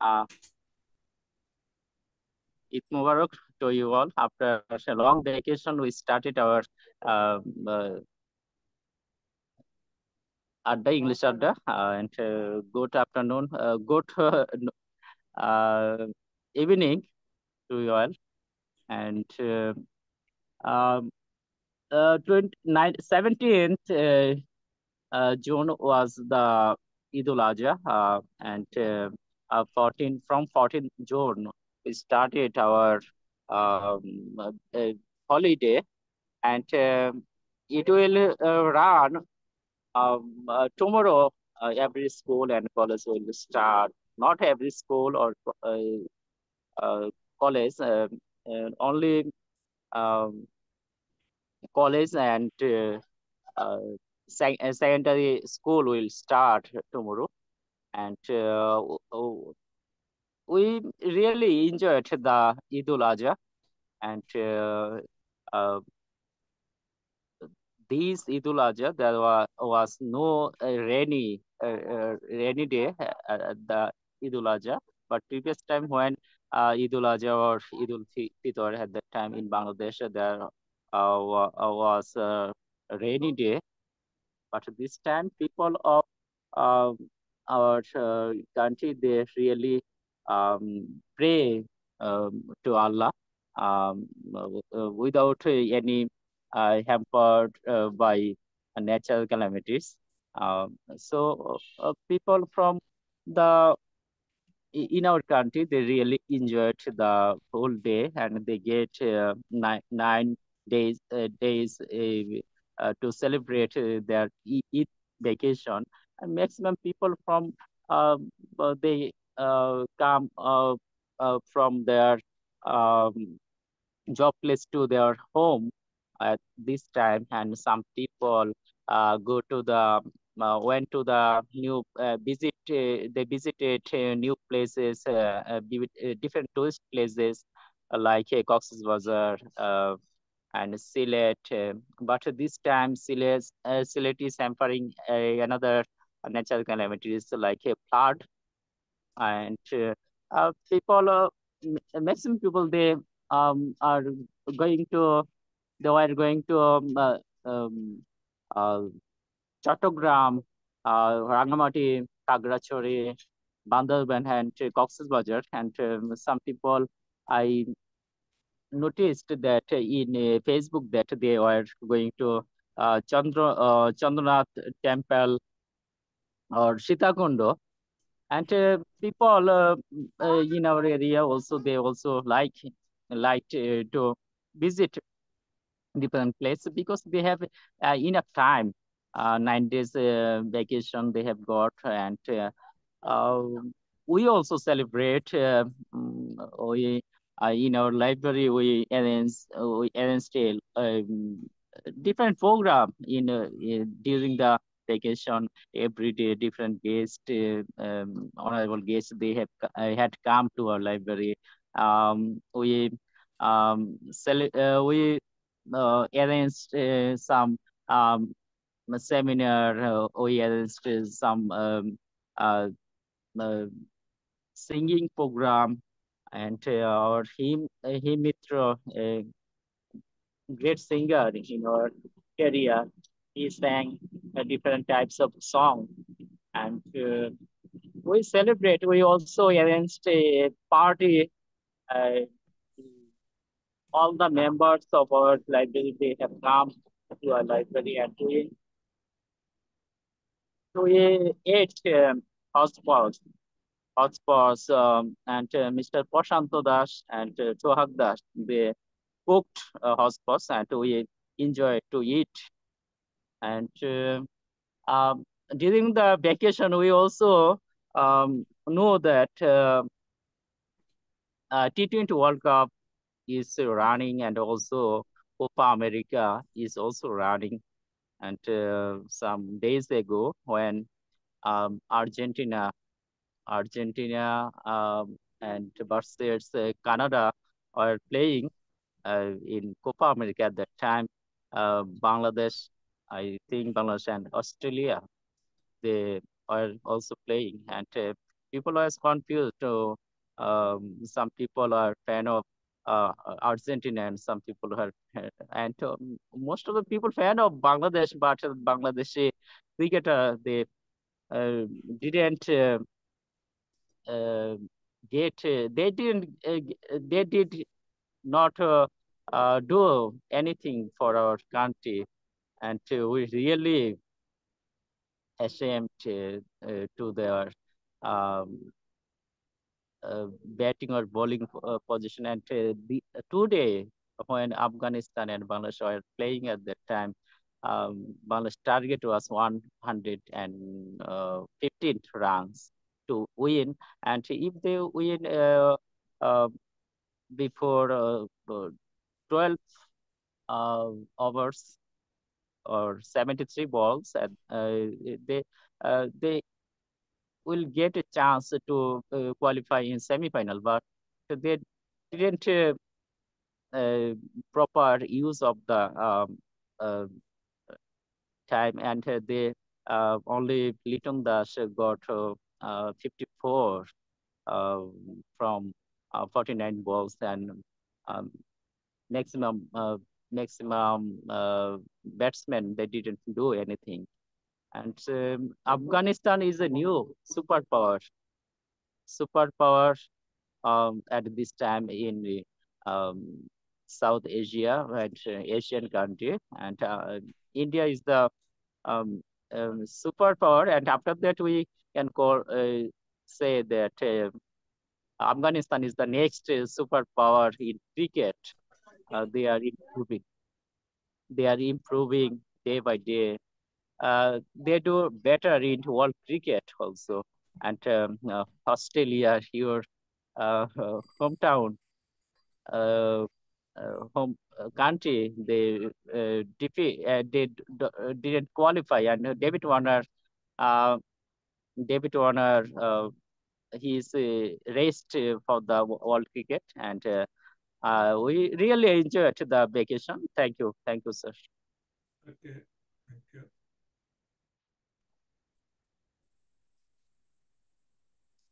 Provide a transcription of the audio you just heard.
Uh, it's Mubarak to you all. After a long vacation, we started our uh, uh, Adda, English Adda, uh, and uh, good afternoon, uh, good uh, evening to you all. And uh, um, uh, 17th uh, uh, June was the Eid Adha, uh, and uh, uh, 14 from 14 June we started our um, uh, holiday and uh, it will uh, run um, uh, tomorrow uh, every school and college will start not every school or uh, college only um, college and secondary school will start tomorrow and uh, oh, we really enjoyed the Idul Adha and uh, uh, these Idul Adha there was, was no uh, rainy uh, uh rainy day uh, at the Idul Adha but previous time when uh, Idul Adha or Idul Fitr at that time in Bangladesh there uh, was a rainy day but this time people of our uh, country, they really um, pray um, to Allah um, uh, without any uh, hampered uh, by natural calamities. Um, so uh, uh people from the in our country they really enjoyed the whole day and they get uh, nine, nine days uh, days to celebrate their Eid vacation and maximum people from uh, they uh, come uh, uh, from their um, job place to their home at this time and some people uh, go to the uh, went to the new uh, visit uh, they visited uh, new places uh, uh, different tourist places like uh, Cox's Bazar and Silet but this time Silet, Silet is hampering another natural calamities like a flood. And uh, uh people, uh, maximum people, they um, are going to, they were going to um, uh, um, uh, Chattogram, uh, Rangamati, Kagrachori, Bandarban, and uh, Cox's And um, some people, I noticed that in uh, Facebook that they were going to uh, Chandra, uh, Chandranath temple or Sitakundo. And uh, people uh, uh, in our area also, they also like, like uh, to visit different places because they have uh, enough time. Uh, nine days vacation they have got and we also celebrate mm, we, in our library we arrange, we arrange um, different program in, in during the vacation every day different guest uh, um, honorable guests they have uh, had come to our library um, we um, uh, we uh, arranged uh, some um, seminar uh, we arranged some um, uh, singing program and uh, our him uh, him mitra great singer in our career he sang uh, different types of song. And uh, we celebrate, we also arranged a party. Uh, all the members of our library, they have come to our library and we, we ate um, hot spots, hot spots um, and uh, Mr. Prashanto Das and uh, Chohak Das, they cooked uh, hot spots and we enjoyed to eat and uh, um, during the vacation, we also um, know that uh, uh, T20 World Cup is running and also Copa America is also running. And some days ago, when um, Argentina, Argentina um, and versus Canada are playing uh, in Copa America at that time. Uh, Bangladesh I think Bangladesh and Australia, they are also playing. And uh, people are confused. So, um, some people are fan of uh, Argentina and some people are, and uh, most of the people fan of Bangladesh, but Bangladeshi cricketer, they uh, didn't uh, get, they didn't, they did not do anything for our country and we really ashamed uh, to their um, uh, batting or bowling uh, position. And uh, the, today, when Afghanistan and Bangladesh were playing at that time, um, Bangladesh target was 115 uh, runs to win. And if they win before 12 overs, or 73 balls and uh, they uh, they will get a chance to uh, qualify in semi-final but they didn't proper use of the um, time and they uh, only Litton Das got uh, uh, 54 from 49 balls and um, maximum maximum uh, batsmen, they didn't do anything. And um, Afghanistan is a new superpower, superpower um, at this time in um, South Asia and uh, Asian country. And uh, India is the um, um, superpower. And after that, we can call uh, say that uh, Afghanistan is the next uh, superpower in cricket uh, they are improving. They are improving day by day. Uh, they do better in world cricket also. And um, uh, Australia, your uh, hometown, uh, uh home uh, country, they uh, defeat, uh, they didn't qualify. And David Warner, David Warner, he's raced for the world cricket and uh, we really enjoyed the vacation. Thank you. Thank you, sir. Okay. Thank you.